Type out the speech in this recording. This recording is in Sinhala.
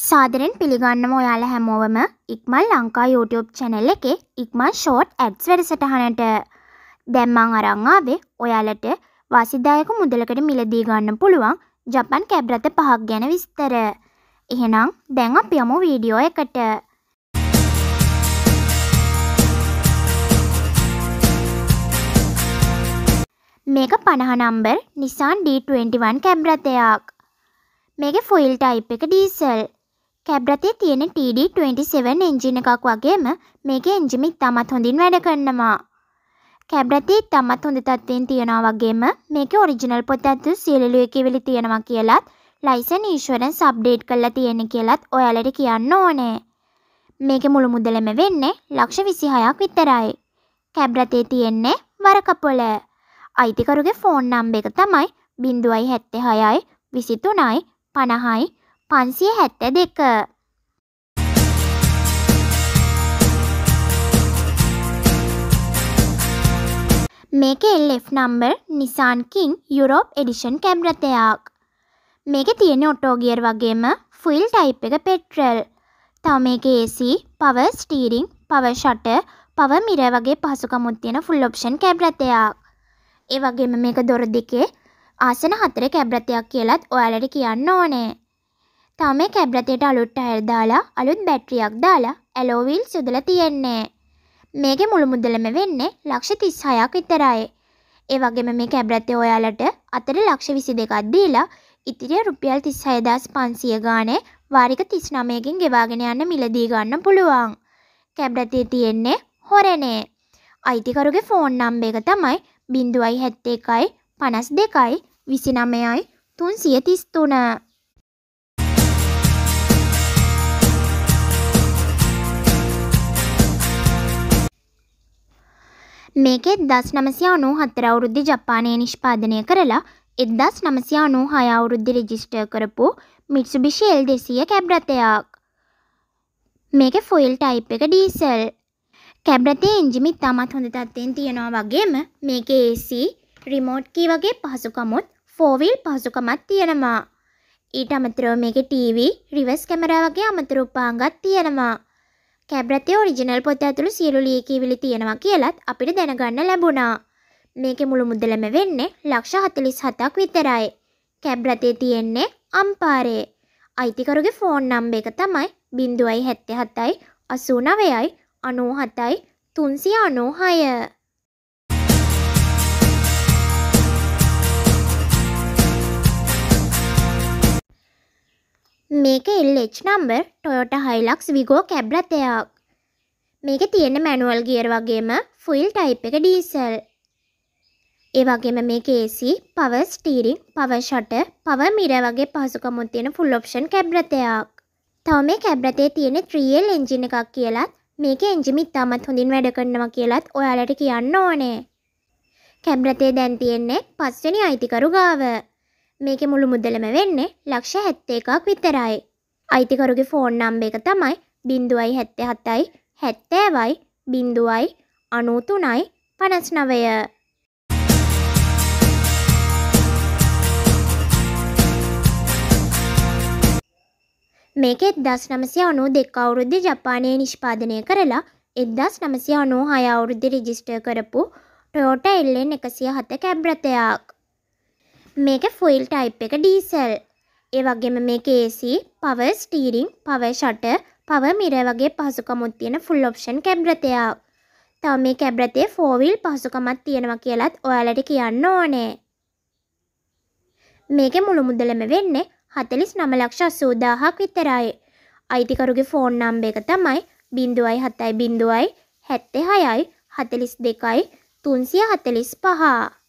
සාදරෙන් පිළිගන්නම ඔයාල හැමෝවම ඉක්මල් ලංකා YouTube චැනල් එකේ ඉක්මල් ෂෝට් ඇඩ්ස් වැඩසටහනට දැම්මං අරන් ආවේ ඔයාලට වාසිදායක මුදලකට මිලදී ගන්න පුළුවන් ජපන් කැබ් රථ පහක් ගැන විස්තර. එහෙනම් දැන් අපි යමු වීඩියෝ එකට. මේක 50 නම්බර් Nissan D21 කැබ් රථයක්. මේක ෆොයිල් ටයිප් එක ඩීසල්. කැබ්රතේ තියෙන TD27 එන්ජින එකක් වගේම මේක එන්ජිමිත් තමත් හොඳින් වැඩ කරනවා. කැබ්රතේ තමත් හොඳ තත්ත්වයෙන් තියෙනවා වගේම මේක ඔරිජිනල් පොත ඇතු සියලු එකවිලි තියෙනවා කියලත් ලයිසන් ඊශ්වරන් සබ්ඩේට් කරලා තියෙන කියලත් ඔයාලට කියන්න ඕනේ. මේක මුළු මුදලම වෙන්නේ ලක්ෂ විසිහයක් විතරයි. කැබ්රතේ තියෙන්නේ වරකපොල. අයිතිකරුගේ ෆෝන් නම්බ එක තමයි බිඳුවයි හැත්තේ හයයි විසිතුනයි පණහයි පන්සිය හැත්ත දෙක. මේක එල්F නම්බර් නිසාන්කින් යුරෝප් එඩිෂන් කැම්රතයක්. මේක තියෙන ඔටෝගියර් වගේම ෆුල් ටයිප් එක පෙට්‍රල්. තව මේක AC, පව ස්ටීරිං, පව ෂට, පව මිර වගේ පහසුකමුත් තියෙන ෆුල් ඔප්ෂන් කැබ්රතයක්. ඒ වගේම මේක දොර දෙකේ ආසන හතර කැබ්‍රතයක් කියලත් ඔයාලට කියන්න ඕනේ. තාම මේ කැබ් රථයට අලුත් ටයර් දාලා අලුත් බැටරියක් දාලා ඇලෝවිල් යොදලා තියෙන්නේ. මේකේ මුළු මුදලම වෙන්නේ ලක්ෂ 36ක් විතරයි. ඒ වගේම මේ කැබ් රථය ඔයාලට අතර ලක්ෂ 22ක් දීලා ඉතිරිය රුපියල් 36500 ගානේ වාරික 39කින් ගෙවාගෙන යන්න මිලදී ගන්න පුළුවන්. කැබ් රථයේ තියෙන්නේ හොරනේ. අයිතිකරුගේ ෆෝන් නම්බර් එක තමයි 071 52 විසිනමයයි තුන්සිය තිස්තුන මේකෙත් දස් නමසියා නූ හත්තර අවුරුද්ධි ජපානය නිෂ්පාදනය කරලා එදදස් නමසියා නූ හය අවුරුද්ධි රජිස්ටර් කරපු මිට්සුබිෂි එල් දෙසිය කැබ්රතයක්. මේක ෆොයිල් ටයිප් එක ඩීසල් කැබ්රතේ එන්ජිමිත් තමත් හොඳ තත්වයෙන් තියෙනවා වගේම මේක AC රිමෝට් කී වගේ පහසුකමුත් ෆෝවිල් පහසුකමත් තියෙනවා ඊට අමතරව මේක TV රිවර්ස් කැමරා වගේ අමතර උපාංගත් තියෙනවා කැබ්‍රතේ ඔරිජිනල් පොත ඇතුළු සියලු ලියකිවිලි තියෙනවා කියලත් අපිට දැනගන්න ලැබුණා. මේක මුළු මුදලම වෙන්නේ ලක්ෂ හතලිස් හතක් විතරයි. කැබ්රතේ තියෙන්නේ අම්පාරේ. අයිතිකරුගේ ෆෝන් නම්බ එක තමයි බින්දුවයි හැත්තෙ හතයි අසූනවයයි අනූ හතයි තුන්සිය අනූහය. මේක එල්H නම්බර් ටොයොට හයිලක්ස් විගෝ කැබ්ලතයක් මේක තියෙන මැනුවල් ගියර් වගේම ෆුල් ටයිප් එක ඩීසල් ඒ වගේම මේක AC power steering power shutter power mirror වගේ පහසුකම් තියෙන ෆුල් ඔප්ෂන් කැබ්ලතයක් තව මේ කැබ්ලතේ තියෙන 3L එන්ජින් එකක් කියලත් මේක එන්ජිම ඉතාමත් හොඳින් වැඩ කරනවා කියලත් ඔයාලට කියන්න ඕනේ. කැබ්රතේ දැන් තියෙන්නේ පස්වෙනි අයිතිකරු ගාව. මේක මුළු මුදලම වෙන්නේ ලක්ෂ හැත්තේ එකක් විතරයි. අයිතිකරුගේ ෆෝන් නම්බ එක තමයි බින්දුවයි හැත්තේ හතයි හැත්තෑවයි බින්දුවයි අනූතුනයි පනස්නවය. මේක එක්දස් නමසය අනු දෙක් අවුරුද්ධ ජපානය නිෂ්පාදනය කරලා එක්දස් නමසය අනු හය අවුරුද්ධ රිජිස්ටර් කරපු ටෝට එල්ලෙන් එකසිය හත කැබ්‍රතයක්. මේක ෆොයිල් ටයිප් එක ඩීසල් ඒ වගේම මේක AC power steering power shutter power mirror වගේ පහසුකමුත් තියෙන ෆුල් ඔප්ෂන් කැබ් රථයක්. තව මේ කැබ් රථයේ 4 wheel පහසුකමක් තියෙනවා කියලත් ඔයාලට කියන්න ඕනේ. මේකේ මුළු මුදලම වෙන්නේ 4980000ක් විතරයි. අයිතිකරුගේ ෆෝන් නම්බර් එක තමයි 0700 76යි 42යි 345.